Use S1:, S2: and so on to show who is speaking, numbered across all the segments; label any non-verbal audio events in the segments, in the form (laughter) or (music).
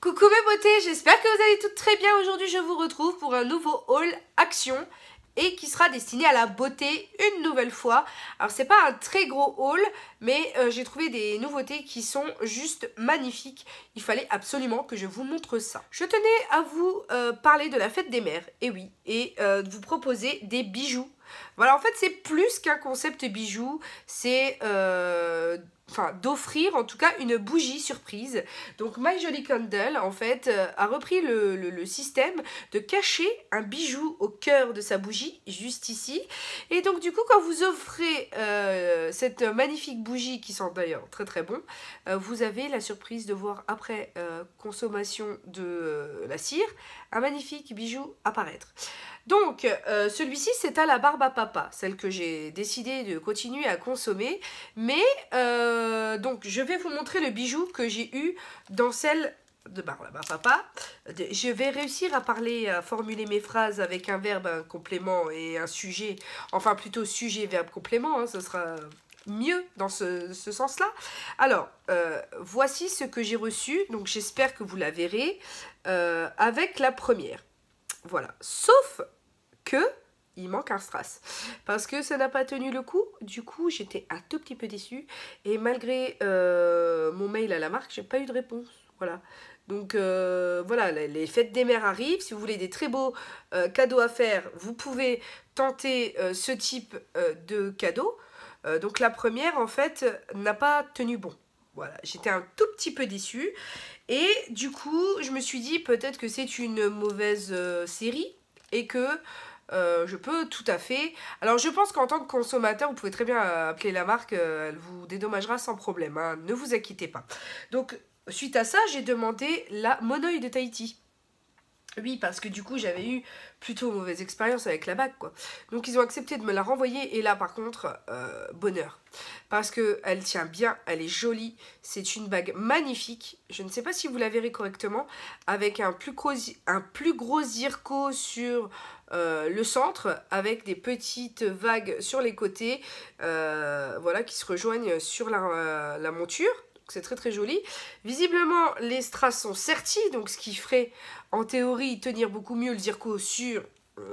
S1: Coucou mes beautés, j'espère que vous allez toutes très bien. Aujourd'hui, je vous retrouve pour un nouveau haul action et qui sera destiné à la beauté une nouvelle fois. Alors c'est pas un très gros haul, mais euh, j'ai trouvé des nouveautés qui sont juste magnifiques. Il fallait absolument que je vous montre ça. Je tenais à vous euh, parler de la fête des mères, et oui, et euh, de vous proposer des bijoux voilà, en fait, c'est plus qu'un concept bijou, c'est euh, d'offrir en tout cas une bougie surprise. Donc My Jolly Candle, en fait, euh, a repris le, système de cacher un bijou au cœur de sa bougie, juste ici. Et donc du coup, quand vous offrez euh, cette magnifique bougie, qui sent d'ailleurs très très bon, vous avez la surprise de voir après consommation de la cire, un magnifique bijou apparaître. Donc celui-ci, c'est à la barbe à papa pas, celle que j'ai décidé de continuer à consommer. Mais euh, donc je vais vous montrer le bijou que j'ai eu dans celle de ma papa. je vais réussir à parler, à formuler mes phrases avec un verbe, un complément et un sujet. Enfin plutôt sujet, verbe, complément, hein, ce sera mieux dans ce, sens-là. Alors, euh, voici ce que j'ai reçu, donc j'espère que vous la verrez, euh, avec la première. Voilà, sauf que il manque un strass. Parce que ça n'a pas tenu le coup. Du coup, j'étais un tout petit peu déçue. Et malgré euh, mon mail à la marque, j'ai pas eu de réponse. Voilà. Donc euh, voilà, les fêtes des mères arrivent. Si vous voulez des très beaux euh, cadeaux à faire, vous pouvez tenter ce type de cadeau. donc la première, en fait, n'a pas tenu bon. Voilà, j'étais un tout petit peu déçue. Et du coup, je me suis dit peut-être que c'est une mauvaise série et que euh, je peux tout à fait. Alors je pense qu'en tant que consommateur, vous pouvez très bien euh, appeler la marque, euh, elle vous dédommagera sans problème, hein, ne vous inquiétez pas. Donc suite à ça, j'ai demandé la Monoï de Tahiti. Oui, parce que du coup, j'avais eu plutôt mauvaise expérience avec la bague, quoi. Donc, ils ont accepté de me la renvoyer. Et là, par contre, euh, bonheur. Parce que elle tient bien, elle est jolie. C'est une bague magnifique. Je ne sais pas si vous la verrez correctement. Avec un plus gros, un plus gros zirco sur euh, le centre. Avec des petites vagues sur les côtés. Euh, voilà, qui se rejoignent sur la, la monture c'est très très joli. Visiblement, les strass sont sertis, donc ce qui ferait en théorie tenir beaucoup mieux le zirco sur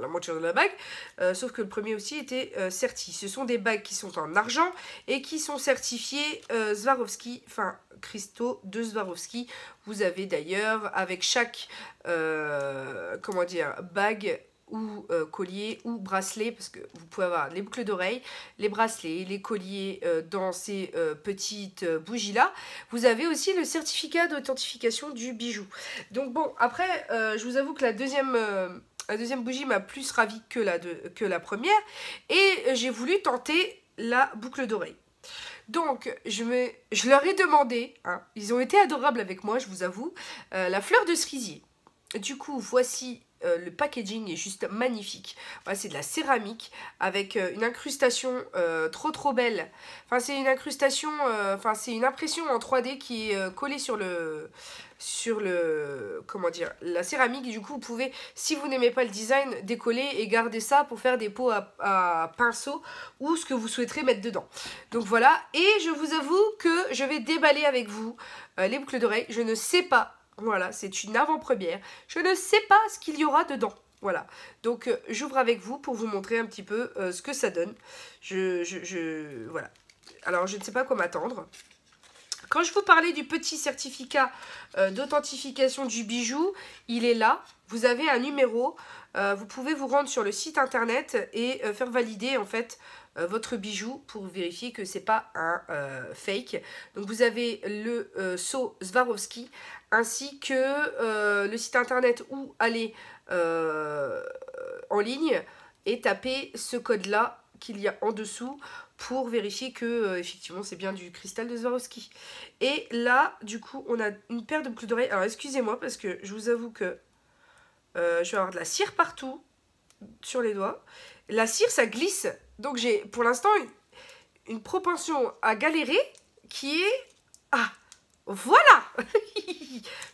S1: la moitié de la bague, euh, sauf que le premier aussi était serti. Euh, ce sont des bagues qui sont en argent et qui sont certifiées euh, Swarovski, enfin cristaux de Swarovski. Vous avez d'ailleurs avec chaque comment dire bague ou euh, collier ou bracelet parce que vous pouvez avoir les boucles d'oreilles, les bracelets, les colliers euh, dans ces euh, petites bougies-là. Vous avez aussi le certificat d'authentification du bijou. Donc bon, après, je vous avoue que la deuxième... la deuxième bougie m'a plus ravie que la, de, que la première. Et j'ai voulu tenter la boucle d'oreille. Donc, je, je leur ai demandé, hein, ils ont été adorables avec moi, je vous avoue, la fleur de cerisier. Du coup, voici euh, le packaging est juste magnifique. c'est de la céramique avec euh, une incrustation euh, trop trop belle. Enfin, c'est une incrustation, enfin, c'est une impression en 3D qui est collée sur le, sur le, comment dire, la céramique. Du coup, vous pouvez, si vous n'aimez pas le design, décoller et garder ça pour faire des pots à, à, pinceau ou ce que vous souhaiterez mettre dedans. Donc voilà. Et je vous avoue que je vais déballer avec vous les boucles d'oreilles. Je ne sais pas voilà, c'est une avant-première. Je ne sais pas ce qu'il y aura dedans. Voilà, donc euh, j'ouvre avec vous pour vous montrer un petit peu euh, ce que ça donne. Je, je, je, voilà. Alors, je ne sais pas quoi m'attendre. Quand je vous parlais du petit certificat euh, d'authentification du bijou, il est là. Vous avez un numéro. vous pouvez vous rendre sur le site internet et faire valider, en fait, euh, votre bijou pour vérifier que c'est pas un euh, fake. Donc vous avez le euh, saut Swarovski ainsi que le site internet où aller en ligne et taper ce code-là qu'il y a en dessous pour vérifier que effectivement c'est bien du cristal de Swarovski. Et là, du coup, on a une paire de boucles d'oreilles. Alors excusez-moi parce que je vous avoue que je vais avoir de la cire partout sur les doigts la cire, ça glisse. Donc j'ai pour l'instant une, propension à galérer qui est... Ah, voilà (laughs)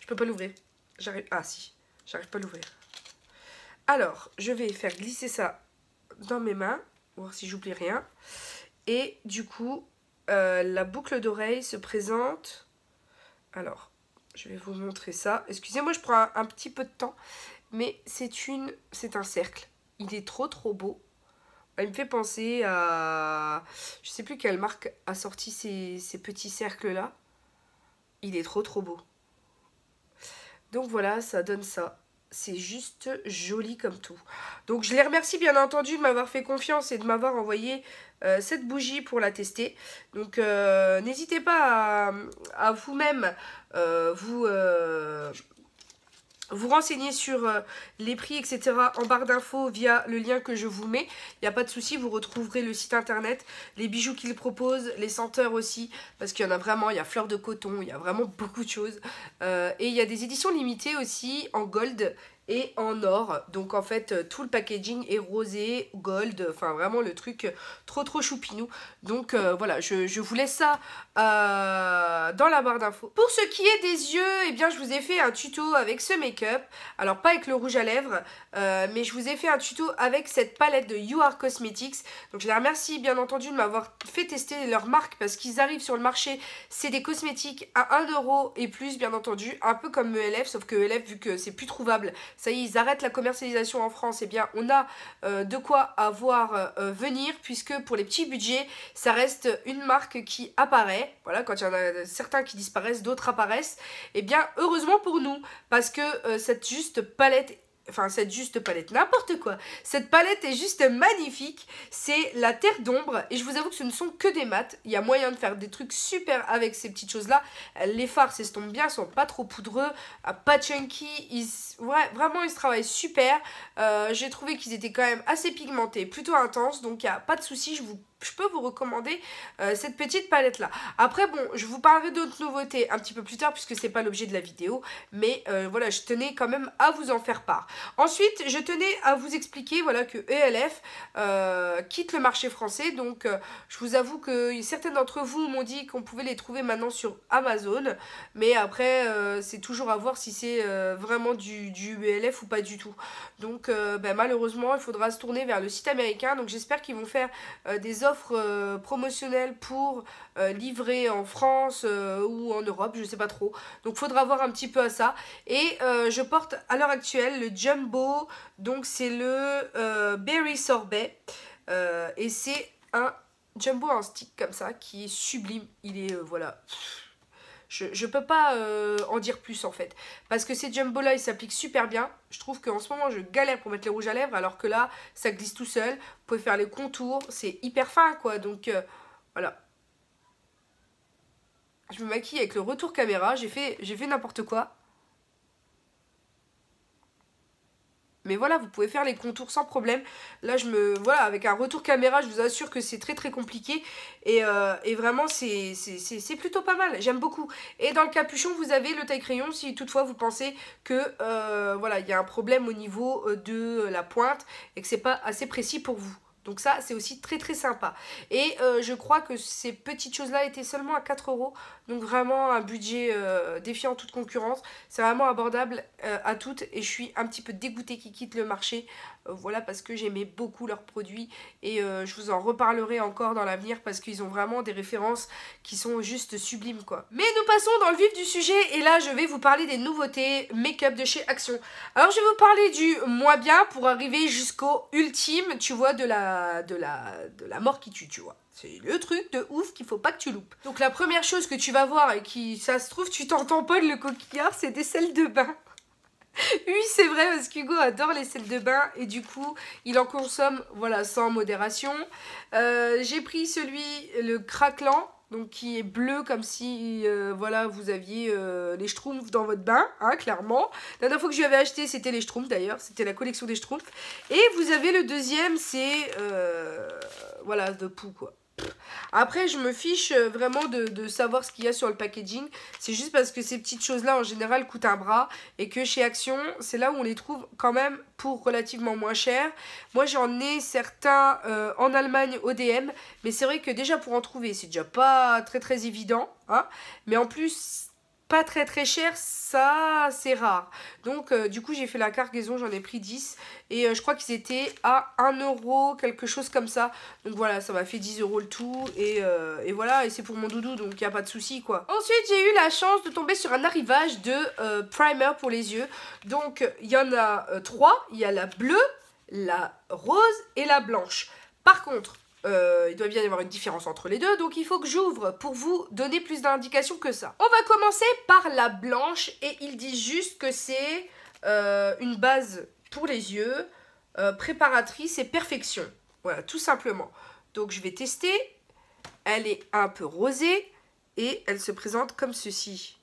S1: Je peux pas l'ouvrir. J'arrive... Ah si, j'arrive pas à l'ouvrir. Alors, je vais faire glisser ça dans mes mains, voir si j'oublie rien. Et du coup, euh, la boucle d'oreille se présente. Alors, je vais vous montrer ça. Excusez-moi, je prends un, un, petit peu de temps, mais c'est une, c'est un cercle il est trop trop beau. Il me fait penser à... Je sais plus quelle marque a sorti ces, petits cercles-là. Il est trop trop beau. Donc voilà, ça donne ça. C'est juste joli comme tout. Donc je les remercie bien entendu de m'avoir fait confiance et de m'avoir envoyé euh, cette bougie pour la tester. Donc euh, n'hésitez pas à, vous-même euh, vous vous renseignez sur euh, les prix, etc. en barre d'infos via le lien que je vous mets. Il n'y a pas de souci, vous retrouverez le site internet, les bijoux qu'ils proposent, les senteurs aussi, parce qu'il y en a vraiment, il y a fleurs de coton, il y a vraiment (laughs) beaucoup de choses. Euh, et il y a des éditions limitées aussi en gold et en or. Donc en fait euh, tout le packaging est rosé, gold, enfin vraiment le truc euh, trop trop choupinou. Donc euh, voilà, je, vous laisse ça dans la barre d'infos. Pour ce qui est des yeux, et eh bien je vous ai fait un tuto avec ce make-up. Alors pas avec le rouge à lèvres, mais je vous ai fait un tuto avec cette palette de You Are Cosmetics. Donc je les remercie bien entendu de m'avoir fait tester leur marque parce qu'ils arrivent sur le marché. C'est des cosmétiques à 1€ et plus bien entendu, un peu comme ELF, sauf que ELF vu que c'est plus trouvable ça y est, ils arrêtent la commercialisation en France, et eh bien on a euh, de quoi avoir euh, euh, venir, puisque pour les petits budgets, ça reste une marque qui apparaît. Voilà, quand il y en a certains qui disparaissent, d'autres apparaissent. Et eh bien heureusement pour nous, parce que cette juste palette enfin cette juste palette, n'importe quoi. Cette palette est juste magnifique, c'est la terre d'ombre et je vous avoue que ce ne sont que des maths. Il y a moyen de faire des trucs super avec ces petites choses-là. Les fards s'estompent bien, sont pas trop poudreux, euh, pas chunky, ouais, vraiment ils se travaillent super. Euh, j'ai trouvé qu'ils étaient quand même assez pigmentés, plutôt intenses, donc il n'y a pas de souci, je vous je peux vous recommander euh, cette petite palette là. Après bon, je vous parlerai d'autres nouveautés un petit peu plus tard puisque c'est pas l'objet de la vidéo, mais euh, voilà, je tenais quand même à vous en faire part. Ensuite, je tenais à vous expliquer voilà que ELF euh, quitte le marché français, donc je vous avoue que certaines d'entre vous m'ont dit qu'on pouvait les trouver maintenant sur Amazon, mais après c'est toujours à voir si c'est vraiment du, ELF ou pas du tout. Donc ben, malheureusement, il faudra se tourner vers le site américain, donc j'espère qu'ils vont faire des offres offre euh, promotionnelle pour euh, livrer en France euh, ou en Europe, je sais pas trop. Donc faudra voir un petit peu à ça. Et je porte à l'heure actuelle le Jumbo, donc c'est le Berry Sorbet. et c'est un Jumbo en stick comme ça qui est sublime. Il est, voilà, je ne peux pas euh, en dire plus en fait. Parce que ces jumbo-là, ils s'appliquent super bien. Je trouve qu'en ce moment, je galère pour mettre les rouges à lèvres, alors que là, ça glisse tout seul. Vous pouvez faire les contours, c'est hyper fin quoi. Donc euh, voilà. Je me maquille avec le retour caméra, j'ai fait, fait n'importe quoi. Mais voilà, vous pouvez faire les contours sans problème. Là, je me... Voilà, avec un retour caméra, je vous assure que c'est très très compliqué. Et, euh, vraiment, c'est plutôt pas mal. J'aime beaucoup. Et dans le capuchon, vous avez le taille-crayon si toutefois vous pensez que, euh, voilà, il y a un problème au niveau euh, de la pointe et que c'est pas assez précis pour vous. Donc ça, c'est aussi très très sympa. Et euh, je crois que ces petites choses-là étaient seulement à 4 euros. Donc vraiment un budget euh, défiant toute concurrence. C'est vraiment abordable euh, à toutes. Et je suis un petit peu dégoûtée qu'ils quittent le marché euh, voilà, parce que j'aimais beaucoup leurs produits et euh, je vous en reparlerai encore dans l'avenir parce qu'ils ont vraiment des références qui sont juste sublimes, quoi. Mais nous passons dans le vif du sujet et là, je vais vous parler des nouveautés make-up de chez Action. Alors, je vais vous parler du moins bien pour arriver jusqu'au ultime, tu vois, de la, de la, de la mort qui tue, tu vois. C'est le truc de ouf qu'il faut pas que tu loupes. Donc la première chose que tu vas voir et qui, ça se trouve, tu t'entends pas le coquillard, c'est des sels de bain. (laughs) Oui, c'est vrai, parce qu'Hugo adore les sels de bain et du coup, il en consomme, voilà, sans modération. Euh, j'ai pris celui, le craquelant, donc qui est bleu comme si, euh, voilà, vous aviez euh, les schtroumpfs dans votre bain, hein, clairement. La dernière fois que je lui avais acheté, c'était les schtroumpfs d'ailleurs, c'était la collection des schtroumpfs. Et vous avez le deuxième, c'est, voilà, de poux, quoi. Après, je me fiche euh, vraiment de, savoir ce qu'il y a sur le packaging. C'est juste parce que ces petites choses-là, en général, coûtent un bras. Et que chez Action, c'est là où on les trouve quand même pour relativement moins cher. Moi, j'en ai certains euh, en Allemagne, ODM. Mais c'est vrai que déjà, pour en trouver, c'est déjà pas très très évident. Hein. mais en plus, très très cher, ça c'est rare. Donc euh, du coup j'ai fait la cargaison, j'en ai pris 10 et euh, je crois qu'ils étaient à 1 euro, quelque chose comme ça. Donc voilà, ça m'a fait 10 euros le tout et, euh, et voilà, et c'est pour mon doudou donc il n'y a pas de souci quoi. Ensuite j'ai eu la chance de tomber sur un arrivage de primer pour les yeux. Donc il y en a 3, il y a la bleue, la rose et la blanche. Par contre, euh, il doit bien y avoir une différence entre les deux, donc il faut que j'ouvre pour vous donner plus d'indications que ça. On va commencer par la blanche, et il dit juste que c'est euh, une base pour les yeux, euh, préparatrice et perfection. Voilà, tout simplement. Donc je vais tester. Elle est un peu rosée, et elle se présente comme ceci.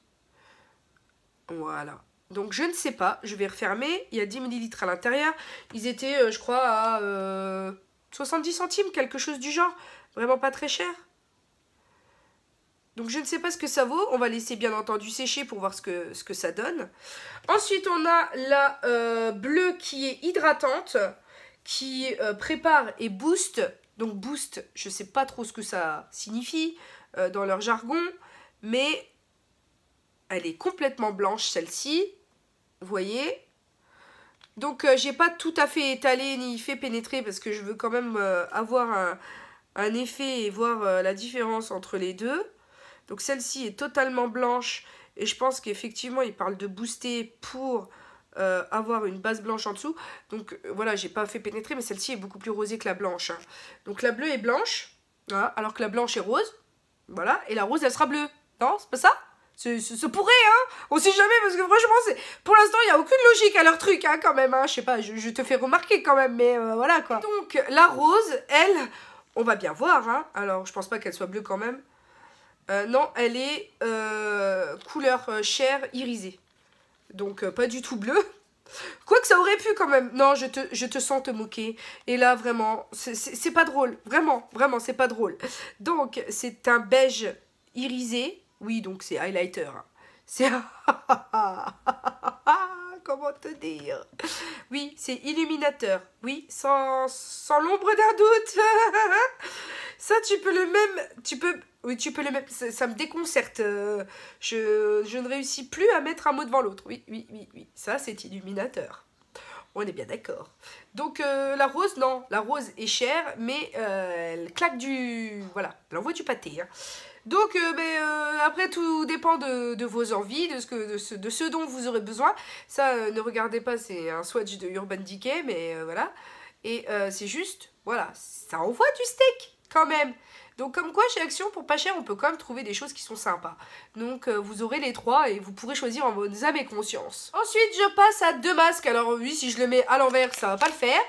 S1: Voilà. Donc je ne sais pas, je vais refermer. Il y a 10 ml à l'intérieur. Ils étaient, je crois, à... 70 centimes, quelque chose du genre. Vraiment pas très cher. Donc je ne sais pas ce que ça vaut. On va laisser bien entendu sécher pour voir ce que, ce que ça donne. Ensuite on a la euh, bleue qui est hydratante, qui euh, prépare et booste. Donc boost, je ne sais pas trop ce que ça signifie euh, dans leur jargon, mais elle est complètement blanche celle-ci. Vous voyez, donc euh, j'ai pas tout à fait étalé ni fait pénétrer parce que je veux quand même euh, avoir un, effet et voir euh, la différence entre les deux. Donc celle-ci est totalement blanche et je pense qu'effectivement il parle de booster pour avoir une base blanche en dessous. Donc voilà, j'ai pas fait pénétrer mais celle-ci est beaucoup plus rosée que la blanche. Hein. Donc la bleue est blanche, alors que la blanche est rose. Voilà, et la rose elle sera bleue. Non, c'est pas ça ça pourrait, hein On sait jamais, parce que franchement, pour l'instant, il n'y a aucune logique à leur truc, hein, quand même. Hein je sais pas, je, te fais remarquer quand même, mais euh, voilà, quoi. Donc, la rose, elle, on va bien voir, hein. Alors, je pense pas qu'elle soit bleue quand même. Euh, non, elle est euh, couleur chair irisée. Donc, pas du tout bleue. (laughs) que ça aurait pu quand même. Non, je te, je te sens te moquer. Et là, vraiment, c'est pas drôle. Vraiment, vraiment, c'est pas drôle. Donc, c'est un beige irisé oui, donc c'est highlighter. Hein. C'est... (laughs) Comment te dire Oui, c'est illuminateur. Oui, sans, l'ombre d'un doute. (laughs) ça, tu peux le même... Tu peux... Oui, tu peux le même... Ça, me déconcerte. Je, ne réussis plus à mettre un mot devant l'autre. Oui, oui, oui, oui. Ça, c'est illuminateur. On est bien d'accord. Donc euh, la rose, non, la rose est chère, mais euh, elle claque du... Voilà, elle envoie du pâté. Hein. Donc, euh, ben, euh, après, tout dépend de, vos envies, de ce, que, de, ce, de ce dont vous aurez besoin. Ça, euh, ne regardez pas, c'est un swatch de Urban Decay, mais voilà. Et c'est juste, voilà, ça envoie du steak, quand même. Donc comme quoi chez Action, pour pas cher, on peut quand même trouver des choses qui sont sympas. Donc euh, vous aurez les trois et vous pourrez choisir en vos âme et conscience. Ensuite je passe à deux masques. Alors oui, si je le mets à l'envers, ça va pas le faire.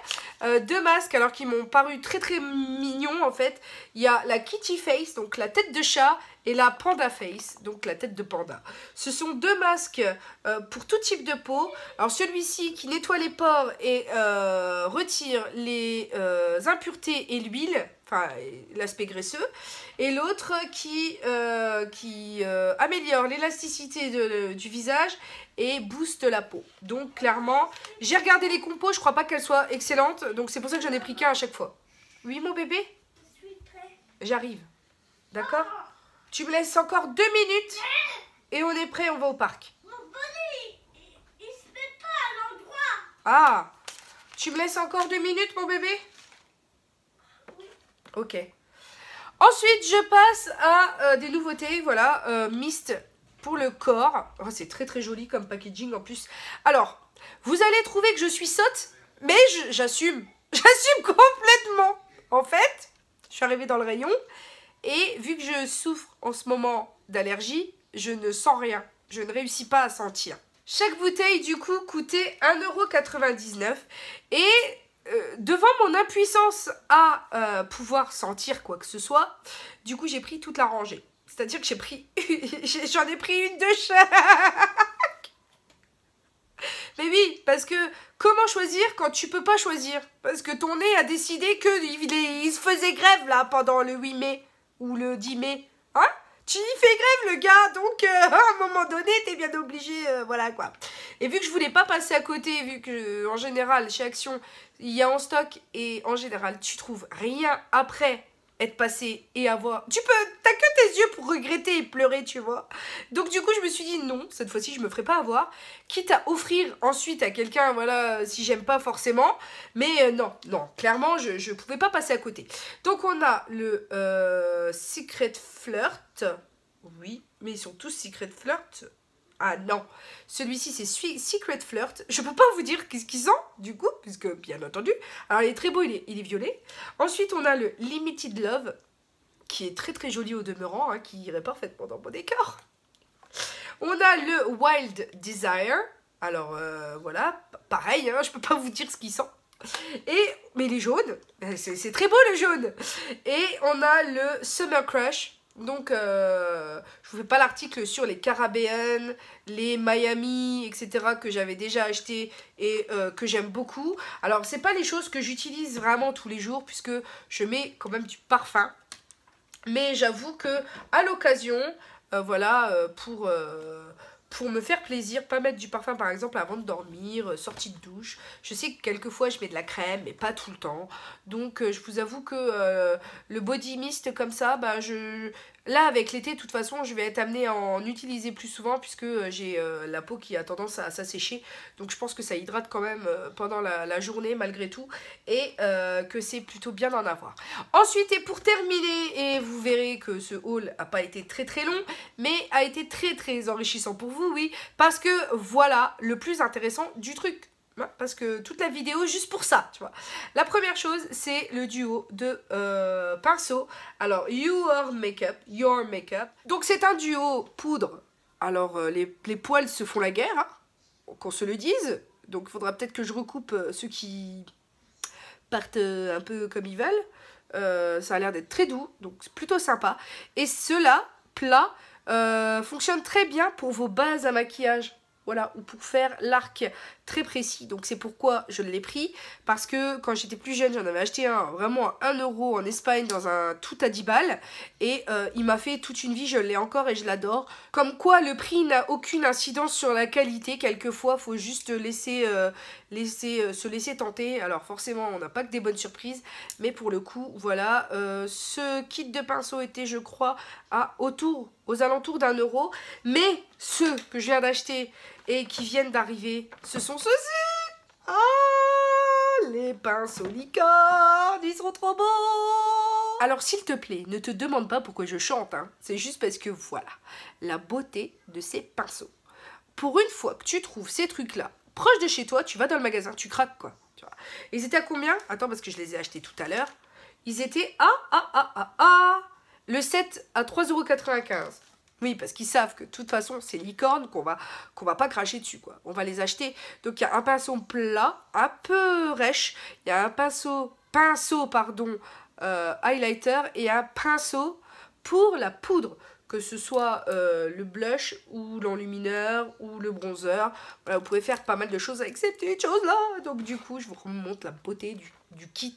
S1: Euh, deux masques alors qui m'ont paru très très mignons en fait. Il y a la Kitty Face, donc la tête de chat, et la Panda Face, donc la tête de panda. Ce sont deux masques euh, pour tout type de peau. Alors celui-ci qui nettoie les pores et retire les impuretés et l'huile, enfin l'aspect graisseux et l'autre qui, euh, qui euh, améliore l'élasticité du visage et booste la peau. Donc clairement, j'ai regardé les compos, je crois pas qu'elles soient excellentes, donc c'est pour ça que j'en ai pris qu'un à chaque fois. Oui mon bébé J'arrive. D'accord Tu me laisses encore deux minutes et on est prêt, on va au parc. Mon bonnet, il se pas à l'endroit. Ah Tu me laisses encore deux minutes mon bébé Ok. Ensuite, je passe à euh, des nouveautés, voilà, euh, mist pour le corps. Oh, c'est très très joli comme packaging en plus. Alors, vous allez trouver que je suis sotte, mais j'assume. (laughs) J'assume complètement. En fait, je suis arrivée dans le rayon et vu que je souffre en ce moment d'allergie, je ne sens rien. Je ne réussis pas à sentir. Chaque bouteille, du coup, coûtait 1,99€ et euh, devant mon impuissance à euh, pouvoir sentir quoi que ce soit, du coup j'ai pris toute la rangée. C'est-à-dire que j'ai pris, (laughs) j'en ai pris une de chaque. Mais oui, parce que comment choisir quand tu peux pas choisir Parce que ton nez a décidé que il, se faisait grève là pendant le 8 mai ou le 10 mai, hein tu y fais grève, le gars, donc euh, (laughs) à un moment donné, t'es bien obligé, euh, voilà quoi. Et vu que je voulais pas passer à côté, vu que euh, en général, chez Action, il y a en stock et en général, tu trouves rien après être passé et avoir... Tu peux... T'as que tes yeux pour regretter et pleurer, tu vois. Donc du coup, je me suis dit non, cette fois-ci, je me ferai pas avoir. Quitte à offrir ensuite à quelqu'un, voilà, si j'aime pas forcément. Mais euh, non, non, clairement, je, je pouvais pas passer à côté. Donc on a le euh, Secret Flirt. Oui, mais ils sont tous Secret Flirt. Ah non, celui-ci c'est Secret Flirt. Je peux pas vous dire qu'est-ce qu'il sent du coup, puisque bien entendu. Alors il est très beau, il est, il est, violet. Ensuite on a le Limited Love, qui est très très joli au demeurant, hein, qui irait parfaitement dans mon décor. On a le Wild Desire. Alors euh, voilà, pareil, je hein, je peux pas vous dire ce qu'il sent. Et, mais il est jaune, c'est très beau le jaune. Et on a le Summer Crush. Donc, je euh, je vous fais pas l'article sur les Carabéennes, les Miami, etc. que j'avais déjà acheté et euh, que j'aime beaucoup. Alors, c'est pas les choses que j'utilise vraiment tous les jours puisque je mets quand même du parfum. Mais j'avoue que à l'occasion, euh, voilà, pour pour me faire plaisir, pas mettre du parfum par exemple avant de dormir, euh, sortie de douche. Je sais que quelquefois je mets de la crème, mais pas tout le temps. Donc euh, je vous avoue que euh, le body mist comme ça, bah, je, Là, avec l'été, de toute façon, je vais être amenée à en utiliser plus souvent puisque euh, j'ai euh, la peau qui a tendance à, s'assécher. Donc je pense que ça hydrate quand même euh, pendant la, journée malgré tout et que c'est plutôt bien d'en avoir. Ensuite, et pour terminer, et vous verrez que ce haul n'a pas été très très long, mais a été très très enrichissant pour vous, oui, parce que voilà le plus intéressant du truc parce que toute la vidéo juste pour ça, tu vois. La première chose, c'est le duo de euh, pinceau pinceaux. Alors, Your Makeup, Your Makeup. Donc, c'est un duo poudre. Alors, euh, les, poils se font la guerre, hein, qu'on se le dise. Donc, il faudra peut-être que je recoupe euh, ceux qui partent un peu comme ils veulent. ça a l'air d'être très doux, donc c'est plutôt sympa. Et cela plat plats, fonctionnent très bien pour vos bases à maquillage voilà, ou pour faire l'arc très précis. Donc c'est pourquoi je l'ai pris. Parce que quand j'étais plus jeune, j'en avais acheté un vraiment à 1 euro en Espagne dans un tout à 10 balles. Et euh, il m'a fait toute une vie, je l'ai encore et je l'adore. Comme quoi le prix n'a aucune incidence sur la qualité. Quelquefois, faut juste laisser, euh, laisser euh, se laisser tenter. Alors forcément, on n'a pas que des bonnes surprises. Mais pour le coup, voilà. ce kit de pinceau était, je crois, à autour, aux alentours d'un euro. Mais ce que je viens d'acheter et qui viennent d'arriver, ce sont ceux-ci. Ah, les pinceaux licornes, ils sont trop beaux. Alors s'il te plaît, ne te demande pas pourquoi je chante, hein. c'est juste parce que voilà, la beauté de ces pinceaux. Pour une fois que tu trouves ces trucs-là proche de chez toi, tu vas dans le magasin, tu craques quoi. Tu vois. Ils étaient à combien Attends parce que je les ai achetés tout à l'heure. Ils étaient à, à, à, à, à. le 7 à 3,95€. Oui, parce qu'ils savent que de toute façon, c'est licorne, qu'on va, qu'on va pas cracher dessus, quoi. On va les acheter. Donc il y a un pinceau plat, un peu rêche. Il y a un pinceau, pinceau pardon, euh, highlighter et un pinceau pour la poudre. Que ce soit euh, le blush ou l'enlumineur ou le bronzer. Voilà, vous pouvez faire pas mal de choses avec ces petites choses-là. Donc du coup, je vous remonte la beauté du du kit,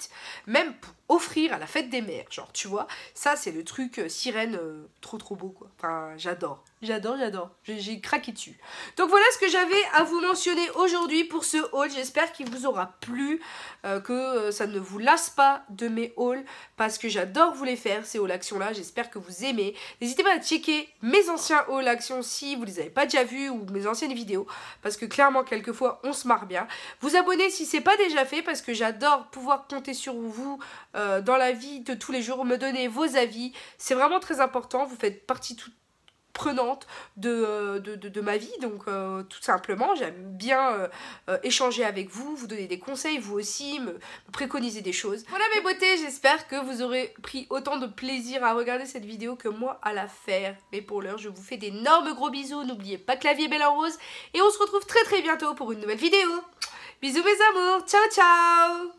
S1: même pour offrir à la fête des mères, genre, tu vois, ça c'est le truc euh, sirène euh, trop trop beau, quoi. Enfin, j'adore, J'adore, j'adore. J'ai craqué dessus. Donc voilà ce que j'avais à vous mentionner aujourd'hui pour ce haul. J'espère qu'il vous aura plu, euh, que euh, ça ne vous lasse pas de mes hauls, parce que j'adore vous les faire, ces hauls actions-là. J'espère que vous aimez. N'hésitez pas à checker mes anciens hauls actions si vous les avez pas déjà vus, ou mes anciennes vidéos, parce que clairement, quelquefois, on se marre bien. Vous abonner si c'est pas déjà fait, parce que j'adore pouvoir compter sur vous euh, dans la vie de tous les jours, me donner vos avis. C'est vraiment très important. Vous faites partie tout prenante euh, de, ma vie. Donc euh, tout simplement, j'aime bien euh, échanger avec vous, vous donner des conseils, vous aussi, me, me préconiser des choses. Voilà mes beautés, j'espère que vous aurez pris autant de plaisir à regarder cette vidéo que moi à la faire. Mais pour l'heure, je vous fais d'énormes gros bisous. N'oubliez pas que la vie est belle en rose. Et on se retrouve très très bientôt pour une nouvelle vidéo. Bisous mes amours, ciao ciao